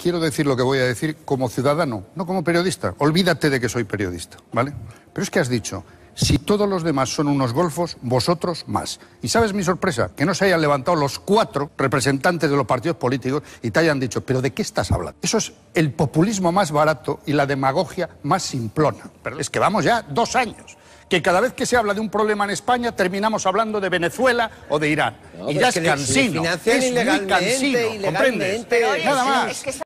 Quiero decir lo que voy a decir como ciudadano, no como periodista. Olvídate de que soy periodista, ¿vale? Pero es que has dicho, si todos los demás son unos golfos, vosotros más. Y sabes mi sorpresa, que no se hayan levantado los cuatro representantes de los partidos políticos y te hayan dicho, pero ¿de qué estás hablando? Eso es el populismo más barato y la demagogia más simplona. Pero es que vamos ya dos años que cada vez que se habla de un problema en España terminamos hablando de Venezuela o de Irán. y ya es, cansino, es, cansino, ¿comprendes? Nada más.